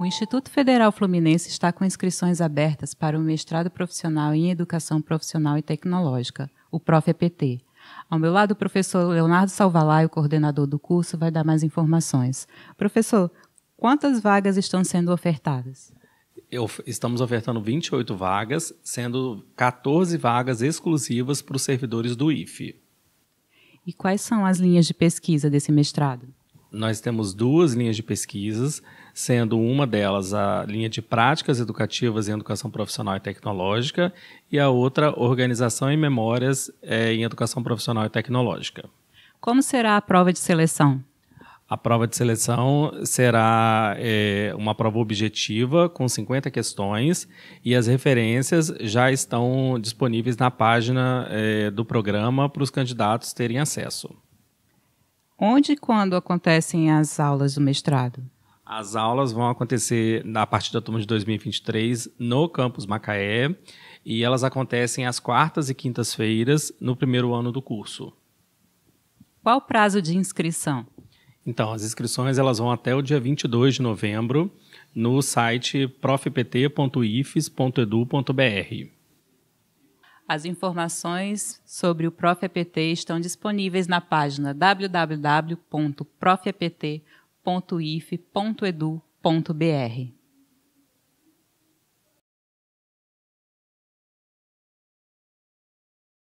O Instituto Federal Fluminense está com inscrições abertas para o mestrado profissional em Educação Profissional e Tecnológica, o ProfEPT. Ao meu lado, o professor Leonardo Salvalai, o coordenador do curso, vai dar mais informações. Professor, quantas vagas estão sendo ofertadas? Eu, estamos ofertando 28 vagas, sendo 14 vagas exclusivas para os servidores do IFE. E quais são as linhas de pesquisa desse mestrado? nós temos duas linhas de pesquisas, sendo uma delas a linha de práticas educativas em educação profissional e tecnológica e a outra organização e memórias é, em educação profissional e tecnológica. Como será a prova de seleção? A prova de seleção será é, uma prova objetiva com 50 questões e as referências já estão disponíveis na página é, do programa para os candidatos terem acesso. Onde e quando acontecem as aulas do mestrado? As aulas vão acontecer a partir da turma de 2023 no campus Macaé e elas acontecem às quartas e quintas-feiras no primeiro ano do curso. Qual o prazo de inscrição? Então, as inscrições elas vão até o dia 22 de novembro no site profpt.ifes.edu.br. As informações sobre o ProfEPT estão disponíveis na página www.profept.if.edu.br.